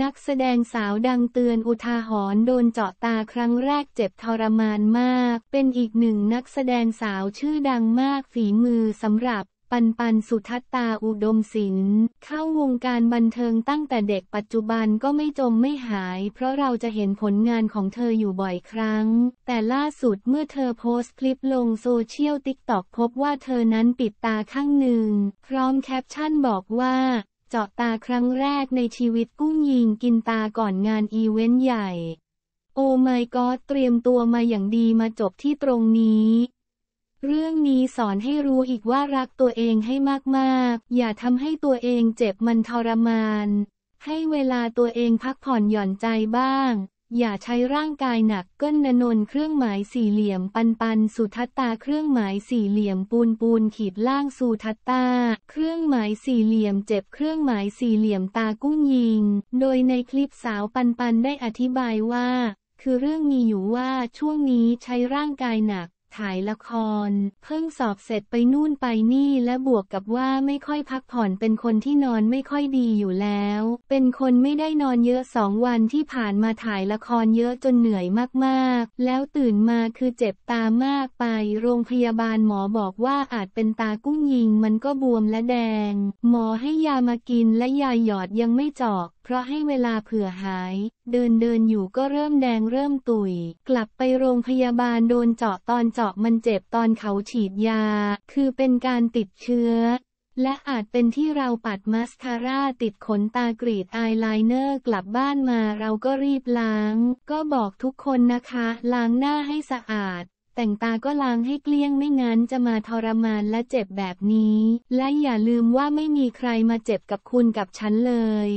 นักแสดงสาวดังเตือนอุทาหรณ์โดนเจาะตาครั้งแรกเจ็บทรมานมาก เป็นอีกหนึ่งนักแสดงสาวชื่อดังมากฝีมือสำหรับปันปันสุทัตตาอุดมศิลป์เข้าวงการบันเทิงตั้งแต่เด็กปัจจุบันก็ไม่จมไม่หาย เพราะเราจะเห็นผลงานของเธออยู่บ่อยครั้ง แต่ล่าสุดเมื่อเธอโพสต์คลิปลงโซเชียลติ๊กตอกพบว่าเธอนั้นปิดตาข้างหนึ่งพร้อมแคปชั่นบอกว่าเจาะตาครั้งแรกในชีวิตกุ้งยิงกินตาก่อนงานอีเวนต์ใหญ่ โอไมก็เตรียมตัวมาอย่างดีมาจบที่ตรงนี้ เรื่องนี้สอนให้รู้อีกว่ารักตัวเองให้มากๆ อย่าทำให้ตัวเองเจ็บมันทรมาน ให้เวลาตัวเองพักผ่อนหย่อนใจบ้างอย่าใช้ร่างกายหนักเกิ้นนนน เครื่องหมายสี่เหลี่ยมปันปันสุทัตตาเครื่องหมายสี่เหลี่ยมปูนปูนขีดล่างสุทัตตา เครื่องหมายสี่เหลี่ยมเจ็บเครื่องหมายสี่เหลี่ยมตากุ้งยิง โดยในคลิปสาวปันปันได้อธิบายว่า คือเรื่องมีอยู่ว่าช่วงนี้ใช้ร่างกายหนักถ่ายละคร เพิ่งสอบเสร็จไปนู่นไปนี่และบวกกับว่าไม่ค่อยพักผ่อนเป็นคนที่นอนไม่ค่อยดีอยู่แล้ว เป็นคนไม่ได้นอนเยอะสองวันที่ผ่านมาถ่ายละครเยอะจนเหนื่อยมากๆ แล้วตื่นมาคือเจ็บตามากไป โรงพยาบาลหมอบอกว่าอาจเป็นตากุ้งยิงมันก็บวมและแดง หมอให้ยามากินและยาหยอดยังไม่จอกเพราะให้เวลาเผื่อหาย เดินเดินอยู่ก็เริ่มแดงเริ่มตุยกลับไปโรงพยาบาลโดนเจาะตอนเจาะมันเจ็บตอนเขาฉีดยา คือเป็นการติดเชื้อ และอาจเป็นที่เราปัดมาสคาร่าติดขนตากรีดอายไลเนอร์กลับบ้านมาเราก็รีบล้าง ก็บอกทุกคนนะคะ ล้างหน้าให้สะอาด แต่งตาก็ล้างให้เกลี้ยงไม่งั้นจะมาทรมานและเจ็บแบบนี้ และอย่าลืมว่าไม่มีใครมาเจ็บกับคุณกับฉันเลย